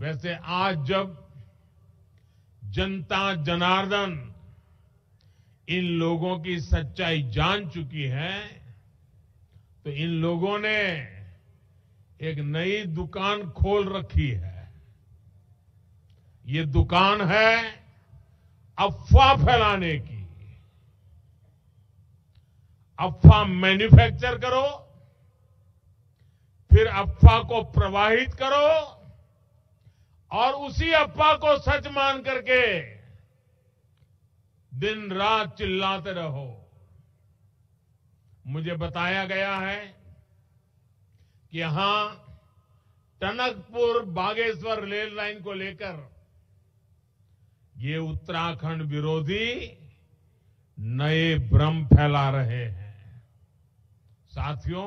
वैसे आज जब जनता जनार्दन इन लोगों की सच्चाई जान चुकी है तो इन लोगों ने एक नई दुकान खोल रखी है ये दुकान है अफवाह फैलाने की अफवाह मैन्युफैक्चर करो फिर अफवाह को प्रवाहित करो और उसी अफवाह को सच मान करके दिन रात चिल्लाते रहो मुझे बताया गया है कि यहां टनकपुर बागेश्वर रेल लाइन को लेकर ये उत्तराखंड विरोधी नए भ्रम फैला रहे हैं साथियों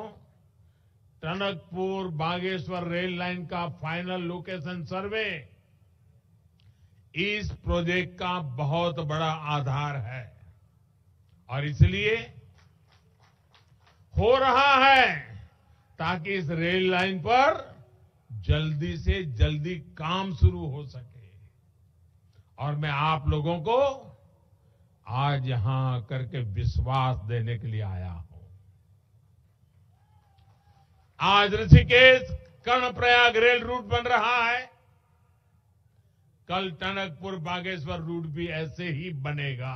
टनकपुर बागेश्वर रेल लाइन का फाइनल लोकेशन सर्वे इस प्रोजेक्ट का बहुत बड़ा आधार है और इसलिए हो रहा है ताकि इस रेल लाइन पर जल्दी से जल्दी काम शुरू हो सके और मैं आप लोगों को आज यहां करके विश्वास देने के लिए आया हूं आज ऋषिकेश कर्णप्रयाग रेल रूट बन रहा है कल टनकपुर बागेश्वर रूट भी ऐसे ही बनेगा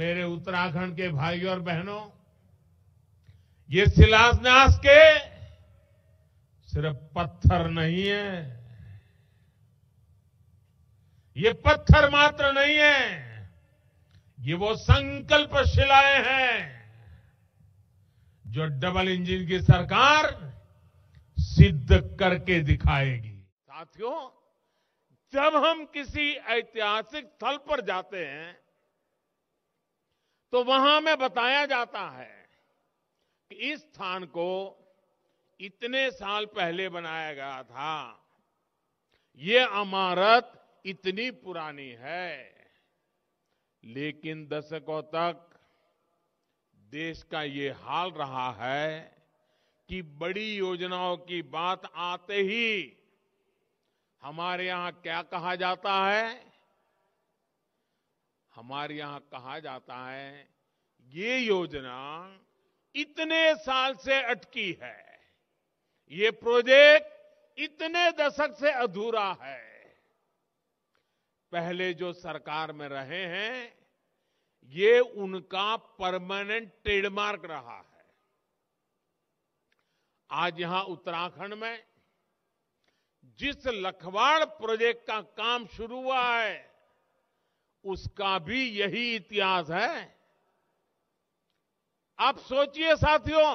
मेरे उत्तराखंड के भाइयों और बहनों ये शिलान्यास के सिर्फ पत्थर नहीं है ये पत्थर मात्र नहीं है ये वो संकल्प शिलाएं हैं जो डबल इंजन की सरकार सिद्ध करके दिखाएगी साथियों जब हम किसी ऐतिहासिक स्थल पर जाते हैं तो वहां में बताया जाता है कि इस स्थान को इतने साल पहले बनाया गया था ये इमारत इतनी पुरानी है लेकिन दशकों तक देश का ये हाल रहा है कि बड़ी योजनाओं की बात आते ही हमारे यहां क्या कहा जाता है हमारे यहां कहा जाता है ये योजना इतने साल से अटकी है ये प्रोजेक्ट इतने दशक से अधूरा है पहले जो सरकार में रहे हैं ये उनका परमानेंट ट्रेडमार्क रहा है आज यहां उत्तराखंड में जिस लखवाड़ प्रोजेक्ट का काम शुरू हुआ है उसका भी यही इतिहास है आप सोचिए साथियों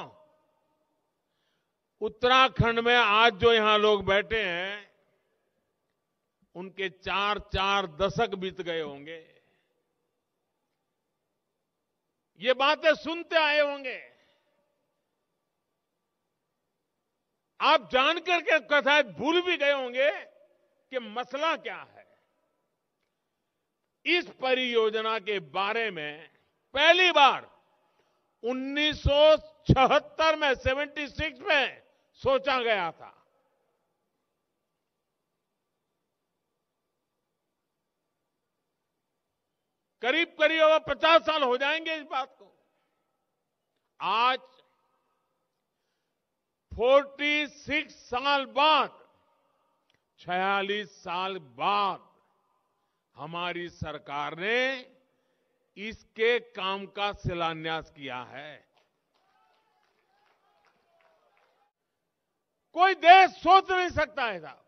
उत्तराखंड में आज जो यहां लोग बैठे हैं उनके चार चार दशक बीत गए होंगे ये बातें सुनते आए होंगे आप जानकर के कथा भूल भी गए होंगे कि मसला क्या है इस परियोजना के बारे में पहली बार 1976 में 76 में सोचा गया था करीब करीब अब पचास साल हो जाएंगे इस बात को आज 46 साल बाद 46 साल बाद हमारी सरकार ने इसके काम का शिलान्यास किया है कोई देश सोच नहीं सकता है साहब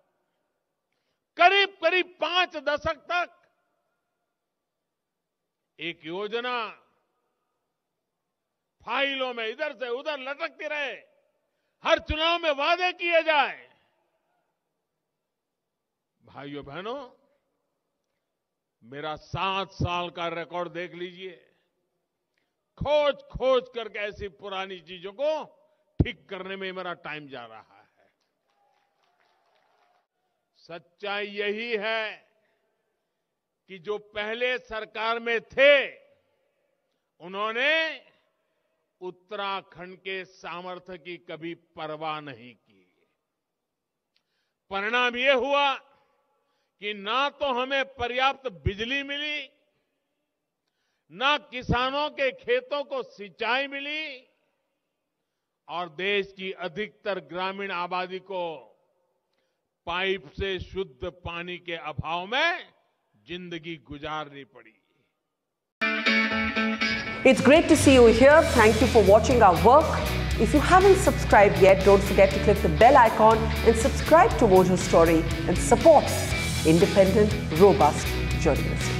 करीब करीब पांच दशक तक एक योजना फाइलों में इधर से उधर लटकती रहे हर चुनाव में वादे किए जाए भाइयों बहनों मेरा सात साल का रिकॉर्ड देख लीजिए खोज खोज करके ऐसी पुरानी चीजों को ठीक करने में मेरा टाइम जा रहा है सच्चाई यही है कि जो पहले सरकार में थे उन्होंने उत्तराखंड के सामर्थ्य की कभी परवाह नहीं की परिणाम ये हुआ कि ना तो हमें पर्याप्त बिजली मिली ना किसानों के खेतों को सिंचाई मिली और देश की अधिकतर ग्रामीण आबादी को पाइप से शुद्ध पानी के अभाव में जिंदगी गुजारनी पड़ी It's great to see you here. Thank you for watching our work. If you haven't subscribed yet, don't forget to click the bell icon and subscribe to Mojo Story and support independent, robust journalism.